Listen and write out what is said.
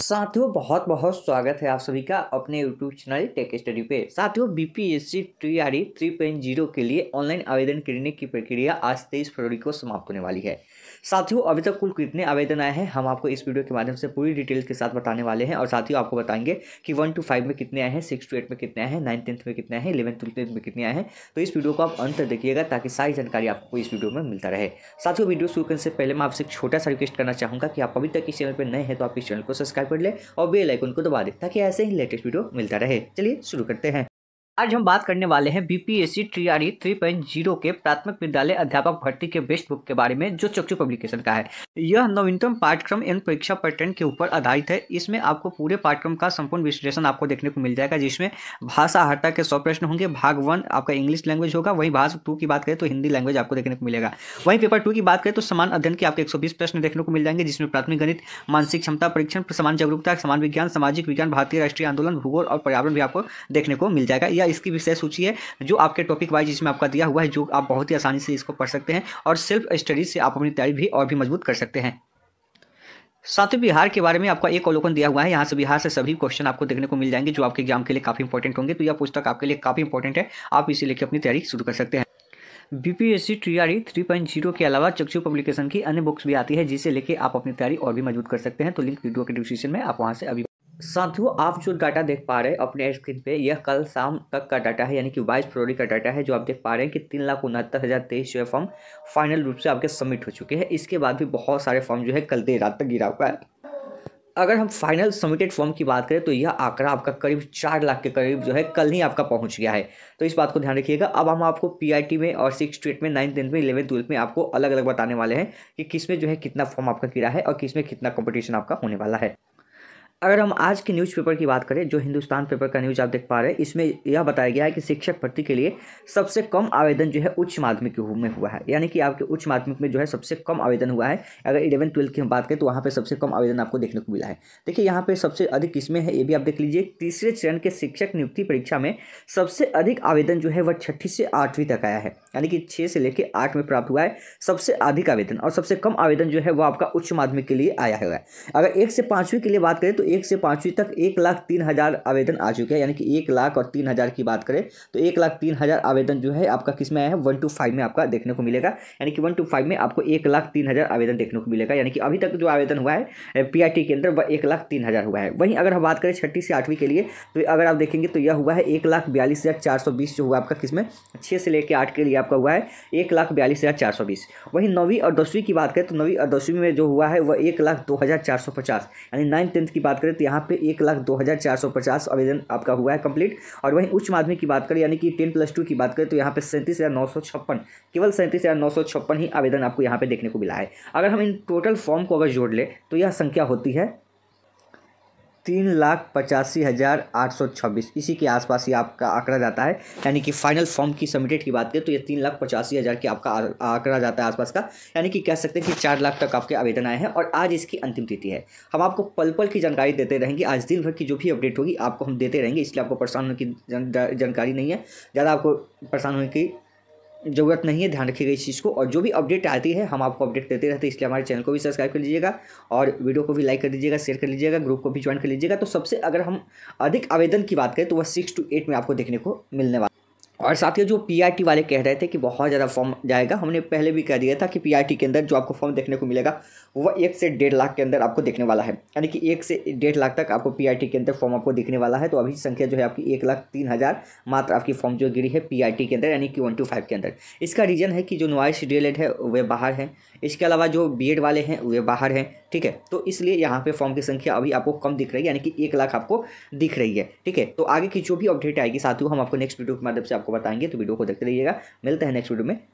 साथियों बहुत बहुत स्वागत है आप सभी का अपने यूट्यूब चैनल टेक स्टडी पे साथियों B P S C T R three point zero के लिए ऑनलाइन आवेदन करने की प्रक्रिया आज तेईस फरवरी को समाप्त होने वाली है साथियों अभी तक कुल कितने आवेदन आए हैं हम आपको इस वीडियो के माध्यम से पूरी डिटेल्स के साथ बताने वाले हैं और साथियों आपको बताएंगे कि वन टू फाइव में कितने आए हैं सिक्स टू एट में कितने आए हैं नाइन टेंथ में कितने हैं इलेवन टेंथ में कितने आए हैं तो इस वीडियो को आप अंत देखिएगा ताकि सारी जानकारी आपको इस वीडियो में मिलता रहे साथियों वीडियो शुरू करने से पहले मैं आपसे एक छोटा सा रिक्वेस्ट करना चाहूँगा कि आप अभी तक इस चैनल पर नए हैं तो आप इस चैनल को सब्सक्राइब सब्सक्राइब कर ले और बेल आइकन को दबा दे ताकि ऐसे ही लेटेस्ट वीडियो मिलता रहे चलिए शुरू करते हैं आज हम बात करने वाले हैं बीपीएससी पॉइंट जीरो के प्राथमिक विद्यालय अध्यापक भर्ती के बेस्ट बुक के बारे में जो चुकचुक पब्लिकेशन का है यह नवीनतम पाठ्यक्रम एवं परीक्षा पैटर्न के ऊपर आधारित है इसमें आपको पूरे पाठ्यक्रम का संपूर्ण विश्लेषण आपको देखने को मिल जाएगा जिसमें भाषा हटा के सौ प्रश्न होंगे भाग वन आपका इंग्लिश लैंग्वेज होगा वहीं भाग टू की बात करें तो हिंदी लैंग्वेज आपको देखने को मिलेगा वहीं पेपर टू की बात करें तो समान अध्ययन के आपके एक प्रश्न देखने को मिल जाएंगे जिसमें प्राथमिक गणित मानसिक क्षमता परीक्षण समान जागरूकता समान विज्ञान सामाजिक विज्ञान भारतीय राष्ट्रीय आंदोलन भूगोल और पर्यावरण भी आपको देखने को मिल जाएगा या या इसकी विषय सूची है जो आपके टॉपिक वाइज इसमें आपका दिया हुआ है जो आप बहुत ही आसानी से इसको पढ़ सकते हैं और सेल्फ स्टडीज से आप अपनी तैयारी भी और भी मजबूत कर सकते हैं साथ ही बिहार के बारे में आपका एक अवलोकन दिया हुआ है यहाँ से बिहार से सभी क्वेश्चन आपको देखने को मिल जाएंगे जो आपके एग्जाम के लिए काफी इंपॉर्टेंट होंगे तो यह पुस्तक आपके लिए काफी इंपॉर्टेंट है आप इसे लेकर अपनी तैयारी शुरू कर सकते हैं बीपीएससी टीआरई 3.0 के अलावा चक्षु पब्लिकेशन की अन्य बुक्स भी आती है जिसे लेके आप अपनी तैयारी और भी मजबूत कर सकते हैं तो लिंक वीडियो के डिस्क्रिप्शन में आप वहाँ से अभी साथियों आप जो डाटा देख पा रहे हैं अपने स्क्रीन पे यह कल शाम तक का डाटा है यानी कि बाईस फरवरी का डाटा है जो आप देख पा रहे हैं कि तीन लाख उनहत्तर हज़ार तेईस जो है फॉर्म फाइनल रूप से आपके सबमिट हो चुके हैं इसके बाद भी बहुत सारे फॉर्म जो है कल देर रात तक गिरा हुआ है अगर हम फाइनल सबमिटेड फॉर्म की बात करें तो यह आंकड़ा आपका करीब चार लाख के करीब जो है कल ही आपका पहुंच गया है तो इस बात को ध्यान रखिएगा अब हम आपको पीआईटी में और सिक्स स्टेट में नाइन्थ टेंथ में इलेवन ट्वेल्थ में आपको अलग अलग बताने वाले हैं कि किस में जो है कितना फॉर्म आपका गिरा है और किस में कितना कॉम्पिटिशन आपका होने वाला है अगर हम आज के न्यूज़पेपर की बात करें जो हिंदुस्तान पेपर का न्यूज़ आप देख पा रहे हैं इसमें यह बताया गया है कि शिक्षक भर्ती के लिए सबसे कम आवेदन जो है उच्च माध्यमिक में हुआ है यानी कि आपके उच्च माध्यमिक में जो है सबसे कम आवेदन हुआ है अगर इलेवन ट्वेल्थ की हम बात करें तो वहाँ पर सबसे कम आवेदन आपको देखने को मिला है देखिए यहाँ पर सबसे अधिक किस्में हैं ये भी आप देख लीजिए तीसरे चरण के शिक्षक नियुक्ति परीक्षा में सबसे अधिक आवेदन जो है वह छठी से आठवीं तक आया है यानी कि छः से लेकर आठ में प्राप्त हुआ है सबसे अधिक आवेदन और सबसे कम आवेदन जो है वह आपका उच्च माध्यमिक के लिए आया हुआ है अगर एक से पाँचवीं के लिए बात करें तो एक से पाँचवीं तक एक लाख तीन हज़ार आवेदन आ चुके हैं यानी कि एक लाख और तीन हज़ार की बात करें तो एक लाख तीन हज़ार आवेदन जो है आपका किस में आया है वन टू फाइव में आपका देखने को मिलेगा यानी कि वन टू फाइव में आपको एक लाख तीन हज़ार आवेदन देखने को मिलेगा यानी कि अभी तक जो आवेदन हुआ है पी के अंदर वह एक लाख तीन हज़ार हुआ है वहीं अगर हम बात करें छठी से आठवीं के लिए तो अगर आप देखेंगे तो यह हुआ है एक लाख बयालीस हज़ार चार सौ बीस जो हुआ आपका किसमें छः से लेकर आठ के लिए आपका हुआ है एक लाख बयालीस हज़ार चार सौ बीस वहीं नौवीं और दसवीं की बात करें तो नौवीं और दसवीं में जो हुआ है वह एक लाख दो हज़ार चार सौ पचास यानी नाइन टेंथ की बात बात करें तो यहाँ पे एक लाख दो हज़ार चार सौ पचास आवेदन आपका हुआ है कंप्लीट और वहीं उच्च माध्यमिक की बात करें यानी कि टेन प्लस टू की बात करें तो यहाँ पे सैंतीस हज़ार नौ सौ छप्पन केवल सैंतीस हज़ार नौ सौ छप्पन ही आवेदन आपको यहाँ पे देखने को मिला है अगर हम इन टोटल फॉर्म को अगर जोड़ लें तो यह संख्या होती है तीन लाख पचासी हज़ार आठ सौ छब्बीस इसी के आसपास ही आपका आंकड़ा जाता है यानी कि फाइनल फॉर्म की सबमिटेड की बात करें तो ये तीन लाख पचासी हज़ार के आपका आंकड़ा जाता है आसपास का यानी कि कह सकते हैं कि चार लाख तक आपके आवेदन आए हैं और आज इसकी अंतिम तिथि है हम आपको पल पल की जानकारी देते रहेंगे आज दिन भर की जो भी अपडेट होगी आपको हम देते रहेंगे इसलिए आपको परेशान होने की जानकारी नहीं है ज़्यादा आपको परेशान होने की ज़रूरत नहीं है ध्यान रखिएगा इस चीज़ को और जो भी अपडेट आती है हम आपको अपडेट देते रहते हैं इसलिए हमारे चैनल को भी सब्सक्राइब कर लीजिएगा और वीडियो को भी लाइक कर दीजिएगा शेयर कर लीजिएगा ग्रुप को भी ज्वाइन कर लीजिएगा तो सबसे अगर हम अधिक आवेदन की बात करें तो वह सिक्स टू एट में आपको देखने को मिलने वाला और साथ ही जो पीआईटी वाले कह रहे थे कि बहुत ज़्यादा फॉर्म जाएगा हमने पहले भी कह दिया था कि पीआईटी के अंदर जो आपको फॉर्म देखने को मिलेगा वह एक से डेढ़ लाख के अंदर आपको देखने वाला है यानी कि एक से डेढ़ लाख तक आपको पीआईटी के अंदर फॉर्म आपको देखने वाला है तो अभी संख्या जो है आपकी एक लाख तीन हज़ार मात्र आपकी फॉर्म जो गिरी है पी के अंदर यानी कि वन टू फाइव के अंदर इसका रीज़न है कि जो नॉइस रिलेटेड है वे बाहर हैं इसके अलावा जो बी वाले हैं वे बाहर हैं ठीक है तो इसलिए यहाँ पे फॉर्म की संख्या अभी आपको कम दिख रही है यानी कि एक लाख आपको दिख रही है ठीक है तो आगे की जो भी अपडेट आएगी साथियों हम आपको नेक्स्ट वीडियो के माध्यम से आपको बताएंगे तो वीडियो को देखते रहिएगा मिलते हैं नेक्स्ट वीडियो में